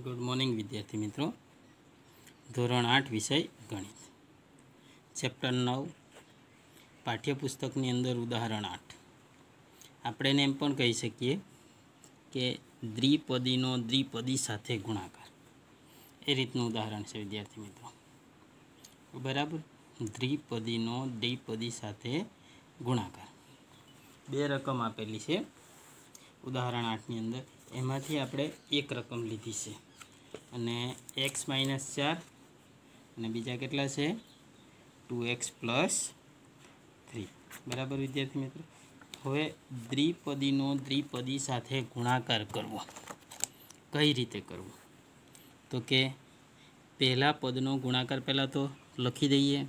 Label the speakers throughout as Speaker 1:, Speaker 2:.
Speaker 1: good morning વિદ્યાર્થી મિત્રો ધોરણ આઠ વિષય ગણિત ચેપ્ટર નવ પાઠ્યપુસ્તકની અંદર ઉદાહરણ આઠ આપણે એને એમ પણ કહી શકીએ કે દ્વિપદીનો દ્વિપદી સાથે ગુણાકાર એ રીતનું ઉદાહરણ છે વિદ્યાર્થી મિત્રો બરાબર દ્વિપદીનો દ્વિપદી સાથે ગુણાકાર બે રકમ આપેલી છે ઉદાહરણ આઠની અંદર એમાંથી આપણે એક રકમ લીધી છે અને એક્સ માઇનસ ચાર અને બીજા કેટલા છે ટુ એક્સ પ્લસ થ્રી બરાબર વિદ્યાર્થી મિત્રો હવે દ્વિપદીનો દ્વિપદી સાથે ગુણાકાર કરવો કઈ રીતે કરવો તો કે પહેલાં પદનો ગુણાકાર પહેલાં તો લખી દઈએ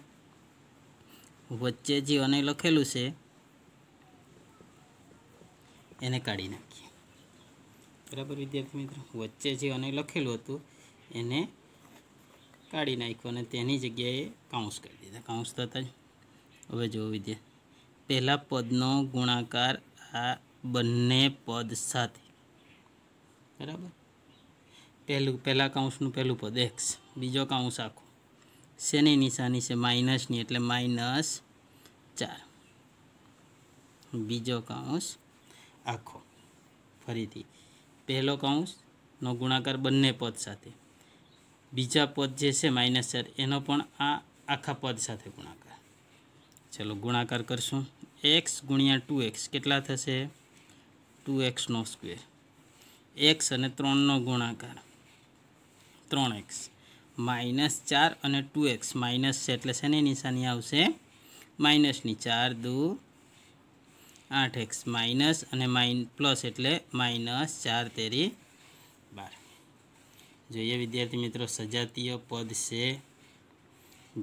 Speaker 1: વચ્ચે જે અને લખેલું છે એને કાઢી નાખીએ બરાબર વિદ્યાર્થી મિત્રો વચ્ચે જે અને લખેલું હતું એને કાઢી નાખ્યું અને તેની જગ્યાએ કાઉન્સ કરી દીધા કાઉન્સ થતાં જ હવે જુઓ વિદ્યા પહેલાં પદનો ગુણાકાર આ બંને પદ સાથે બરાબર પહેલું પહેલાં કાઉન્સનું પહેલું પદ એક્સ બીજો કાઉન્સ આખો શેની નિશાની છે માઇનસની એટલે માઇનસ ચાર બીજો કાઉન્સ આખો ફરીથી પહેલો કૌંસનો ગુણાકાર બંને પદ સાથે બીજા પદ જે છે માઇનસ ચાર એનો પણ આ આખા પદ સાથે ગુણાકાર ચલો ગુણાકાર કરશું એક્સ ગુણ્યા ટુ એક્સ કેટલા થશે ટુ એક્સનો સ્ક્વેર એક્સ અને ત્રણનો ગુણાકાર ત્રણ એક્સ માઇનસ ચાર અને ટુ એક્સ માઇનસ એટલે શેની નિશાની આવશે માઇનસની ચાર દૂર આઠ એક્સ માઇનસ અને માઇન પ્લસ એટલે માઇનસ ચાર તેરી બાર જોઈએ વિદ્યાર્થી મિત્રો સજાતીય પદ છે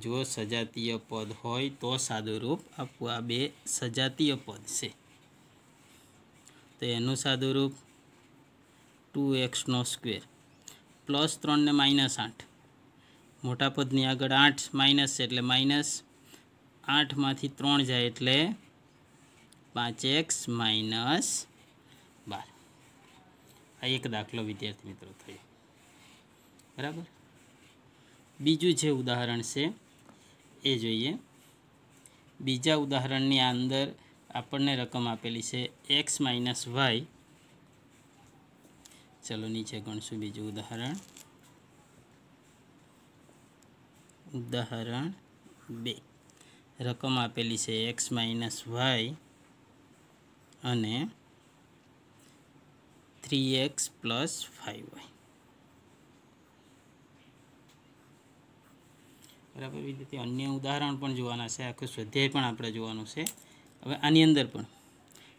Speaker 1: જો સજાતીય પદ હોય તો સાદુરૂપ આપવું આ બે સજાતીય પદ છે તો એનું સાદુરૂપ ટુ એક્સનો સ્ક્વેર પ્લસ ત્રણને માઇનસ આઠ મોટા પદની આગળ આઠ માઇનસ છે એટલે માઇનસ આઠમાંથી ત્રણ જાય એટલે પાંચ એક્સ માઇનસ બાર આ એક દાખલો વિદ્યાર્થી મિત્રો થયો બરાબર બીજું જે ઉદાહરણ છે એ જોઈએ બીજા ઉદાહરણની અંદર આપણને રકમ આપેલી છે એક્સ માઇનસ વાય ચલો નીચે ગણશું બીજું ઉદાહરણ ઉદાહરણ બે રકમ આપેલી છે એક્સ માઇનસ વાય અને three x plus five y બરાબર એવી રીતે અન્ય ઉદાહરણ પણ જોવાના છે આખું સ્વાધ્યાય પણ આપણે જોવાનું છે હવે આની અંદર પણ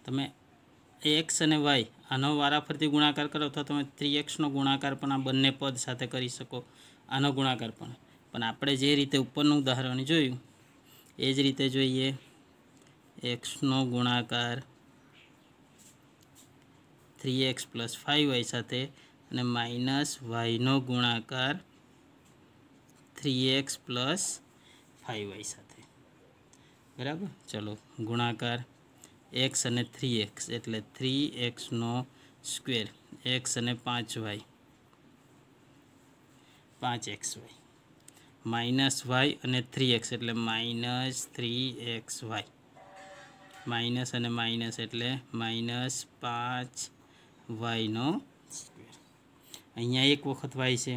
Speaker 1: તમે એક્સ અને વાય આનો વારાફરતી ગુણાકાર કરો અથવા તમે થ્રી એક્સનો ગુણાકાર પણ આ બંને પદ સાથે કરી શકો આનો ગુણાકાર પણ પણ આપણે જે રીતે ઉપરનું ઉદાહરણ જોયું એ જ રીતે જોઈએ એક્સનો ગુણાકાર three x plus five y સાથે અને માઇનસ વાયનો ગુણાકાર three x plus five y સાથે બરાબર ચલો ગુણાકાર એક્સ અને થ્રી એક્સ એટલે થ્રી એક્સનો સ્ક્વેર એક્સ અને પાંચ વાય પાંચ એક્સ વાય માઇનસ વાય અને થ્રી એક્સ એટલે minus three x y minus અને માઇનસ એટલે માઇનસ પાંચ વાયનો સ્ક્વેર અહીંયા એક વખત વાય છે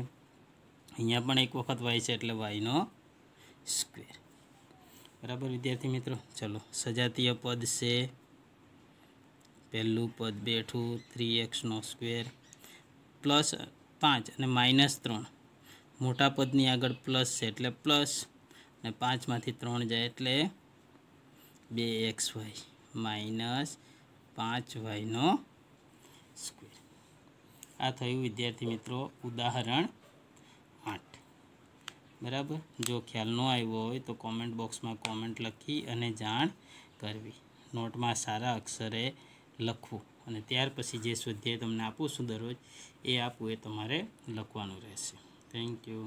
Speaker 1: અહીંયા પણ એક વખત વાય છે એટલે વાયનો સ્ક્વેર બરાબર વિદ્યાર્થી મિત્રો ચલો સજાતીય પદ છે પહેલું પદ બેઠું થ્રી એક્સનો સ્ક્વેર પ્લસ પાંચ અને માઇનસ ત્રણ મોટા પદની આગળ પ્લસ છે એટલે પ્લસ અને પાંચમાંથી ત્રણ જાય એટલે બે એક્સ વાય માઇનસ પાંચ વાયનો સ્ક્વેર આ થયું વિદ્યાર્થી મિત્રો ઉદાહરણ આઠ બરાબર જો ખ્યાલ ન આવ્યો હોય તો કોમેન્ટ બોક્સમાં કોમેન્ટ લખી અને જાણ કરવી નોટમાં સારા અક્ષરે લખવું અને ત્યાર પછી જે સ્વાધ્યાય તમને આપું છું દરરોજ એ આપવું એ તમારે લખવાનું રહેશે થેન્ક યુ